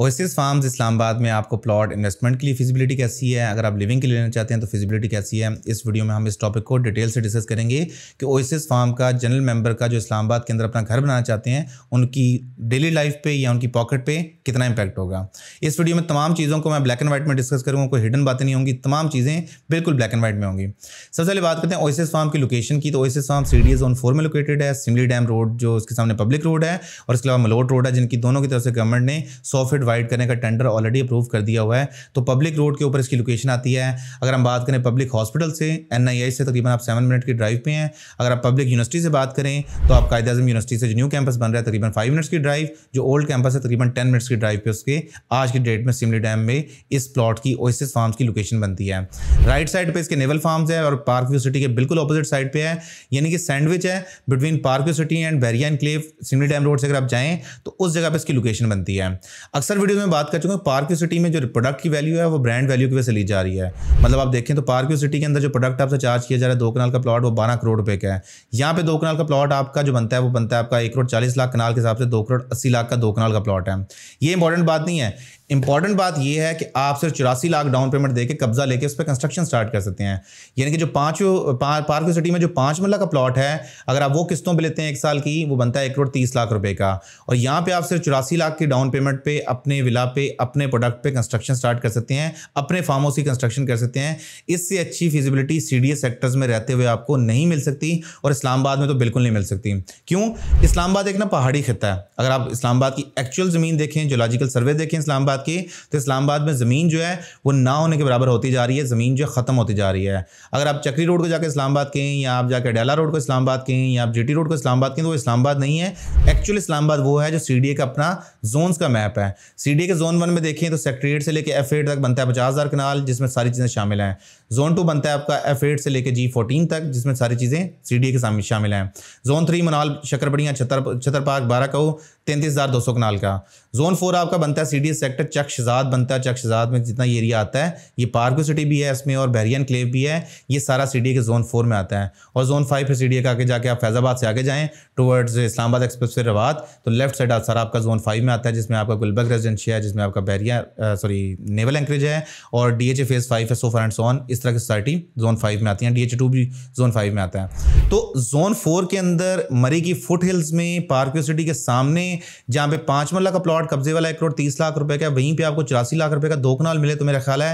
Oasis farms Islamabad में आपको plot investment के लिए फिजिबिलिटी कैसी है अगर आप लिविंग के लिए लेना चाहते हैं तो फिजिबिलिटी कैसी है इस वीडियो में हम इस टॉपिक को डिटेल से डिस्कस करेंगे कि ओसिस फार्म का जनरल मेंबर का जो इस्लामाबाद के अंदर अपना घर बनाना चाहते हैं उनकी डेली लाइफ पे या उनकी पॉकेट पे कितना इंपैक्ट होगा इस वीडियो में तमाम चीज़ों को मैं ब्लैक एंड व्हाइट में डिस्कस करूँगा कोई हिडन बातें नहीं होंगी तमाम चीज़ें बिल्कुल ब्लैक एंड वाइट में होंगी सबसे पहले बात करते हैं ओएसिस फार्म की लोकेशन की तो oasis farm C D zone four में लोकेटेड है सिमली डैम रोड जो उसके सामने पब्लिक रोड है और इसके अलावा मलोट रोड है जिनकी दोनों की तरफ से गवर्नमेंट ने सौ फीट डिवाइड करने का टेंडर ऑलरेडी अप्रूव कर दिया हुआ है तो पब्लिक रोड के ऊपर इसकी लोकेशन आती है अगर हम बात करें पब्लिक हॉस्पिटल से एन से तकरीबन आप सेवन मिनट की ड्राइव पे हैं अगर आप पब्लिक यूनिवर्सिटी से बात करें तो आप कायद अजम यूनिवर्सिटी से जो न्यू कैंपस बन रहा है तकरीबन फाइव मिनट्स की ड्राइव जो ओल्ड कैंपस है तकरीबन टेन मिनट्स की ड्राइव पे उसके आज की डेट में सिमली डैम में इस प्लॉट की ओसिस फार्म की लोकेशन बनती है राइट साइड पर इसके नेवल फार्म है और पार्क व्यू सिटी के बिल्कुल अपोजिट साइड पर है यानी कि सैंडविच है between park view city and Bahria enclave Simly dam road से अगर आप जाएँ तो उस जगह पर इसकी लोकेशन बनती है अक्सर अक्सर वीडियो में बात कर चुका हूँ पार्क सिटी में जो प्रोडक्ट की वैल्यू है वो ब्रांड वैल्यू की वजह से ली जा रही है मतलब आप देखें तो पार्क सिटी के अंदर जो प्रोडक्ट आपसे चार्ज किया जा रहा है दो कनाल का प्लॉट वो बारह करोड़ रुपये का है यहाँ पे दो कनाल का प्लॉट आपका जो बनता है वो बनता है आपका एक करोड़ चालीस लाख कनाल के हिसाब से दो करोड़ अस्सी लाख का दो कनाल का प्लॉट है ये इंपॉर्टेंट बात नहीं है इंपॉर्टेंट बात यह है कि आप सिर्फ चौरासी लाख डाउन पेमेंट देकर कब्जा लेके उस पर कंस्ट्रक्शन स्टार्ट कर सकते हैं यानी कि जो पाँच पार्क सिटी में जो पाँच मल्ला का प्लॉट है अगर आप वो किस्तों पर लेते हैं एक साल की वो बनता है एक करोड़ तीस लाख रुपये का और यहाँ पे आप सिर्फ चौरासी लाख की डाउन पेमेंट पे अपने विला पे अपने प्रोडक्ट पे कंस्ट्रक्शन स्टार्ट कर सकते हैं अपने फार्म हाउस की कंस्ट्रक्शन कर सकते हैं इससे अच्छी फिजिबिलिटी सी सेक्टर्स में रहते हुए आपको नहीं मिल सकती और इस्लामाबाद में तो बिल्कुल नहीं मिल सकती क्यों इस्लामाबाद एक ना पहाड़ी खत्ता है अगर आप इस्लामाबाद की एक्चुअल ज़मीन देखें जोलॉजिकल सर्वे देखें इस्लामाबाद की तो इस्लामाबाद में ज़मीन जो है वो ना होने के बराबर होती जा रही है ज़मीन जो ख़त्म होती जा रही है अगर आप चक्री रोड को जाकर इस्लामाबाद कहें या आप जाकर डेला रोड को इस्लामाबाद कहें या आप जी रोड को इस्लामाबाद कहें तो वो इस्लामाबाद नहीं है एक्चुअल इस्लामाबाद वो है जो सी का अपना जोन्स का मैप है सी के जोन वन में देखें तो सेक्ट्रेट से लेकर एफ तक बनता है पचास हज़ार कनाल जिसमें सारी चीज़ें शामिल हैं जोन टू बनता है आपका एफ से लेकर जी फोर्टीन तक जिसमें सारी चीज़ें सी के सामने शामिल हैं जोन थ्री मनाल शकरबड़ियाँ छतर छतर छतरपाक बारह का तैंतीस हज़ार दो सौ कनाल का जोन फोर आपका बनता है सी सेक्टर चक शजाद बनता है चक शजाद में जितना एरिया आता है ये पार्क सिटी भी है इसमें और बहरियन क्लेव भी है ये सारा सी के जोन फोर में आता है और जोन फाइव फिर सी का आगे जाके आप फैज़ाबाद से आगे जाएँ towards Islamabad expressway Rawat तो लेफ्ट साइड सारा आपका जोन फाइव में आता है जिसमें आपका गुलबर्ग वेस्ट जेंशिया जिसमें आपका बैरिया सॉरी नेवल एंकरेज है और D H A phase five है सोफर एंड सोन इस तरह की सोसाइटी जोन फाइव में आती है डी एच ए टू भी जोन फाइव में आता है तो जोन फोर के अंदर मरी की फुट हिल्स में पार्क्यू सिटी के सामने जहाँ पे पाँच मल्ला का प्लॉट कब्जे वाला एक करोड़ तीस लाख रुपए का वहीं पर आपको चौरासी लाख रुपये का दो कनाल मिले तो मेरा ख्याल है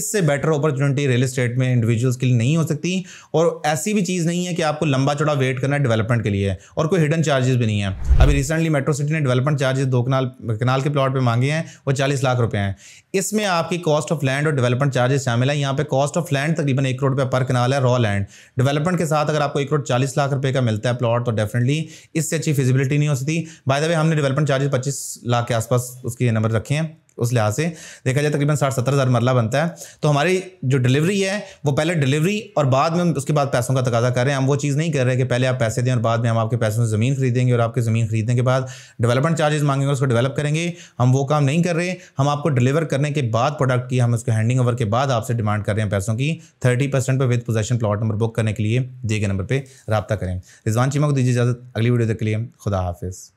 इससे बेटर अपॉर्चुनिटी रियल इस्टेट में इंडिविजुअल्स के लिए नहीं हो सकती और ऐसी भी चीज़ नहीं है कि आपको लंबा चौड़ा वेट करना है डेवलपमेंट के लिए और कोई हिडन चार्जेस भी नहीं है अभी रिसेंटली मेट्रो सिटी ने डेवलपमेंट चार्जेस दो कनाल कनाल के प्लॉट पर मांगे हैं वो चालीस लाख रुपए हैं इसमें आपकी कॉस्ट ऑफ लैंड और डेवलपमेंट चार्जेस शामिल है यहाँ पे कॉस्ट ऑफ लैंड तकरीबन एक करोड़ रुपये पर कनाल है रॉ लैंड डेवलपमेंट के साथ अगर आपको एक करोड़ चालीस लाख रुपये का मिलता है प्लॉट तो डेफिनेटली इससे अच्छी फिजिबिलिटी नहीं हो सकती बाय द वे हमने डेवलपमेंट चार्जेस पच्चीस लाख के आसपास उसके नंबर रखे हैं उस लिहाज से देखा जाए तकरीबन साठ सत्तर हज़ार मरला बनता है तो हमारी जो डिलीवरी है वो पहले डिलीवरी और बाद में उसके बाद पैसों का तकाजा कर रहे हैं हम वो चीज़ नहीं कर रहे कि पहले आप पैसे दें और बाद में हम आपके पैसों से ज़मीन खरीदेंगे और आपके ज़मीन खरीदने के बाद डेवलपमेंट चार्जेस मांगेंगे उसको डेवलप करेंगे हम वो काम नहीं कर रहे हम आपको डिलीवर करने के बाद प्रोडक्ट की हम उसको हैंडिंग ओवर के बाद आपसे डिमांड कर रहे हैं पैसों की थर्टी परसेंट पर with possession plot number book करने के लिए दिए गए नंबर पर रबा करें रिजवान चीमा को दीजिए इजाज़त अगली वीडियो देख लिए खुदा हाफिज़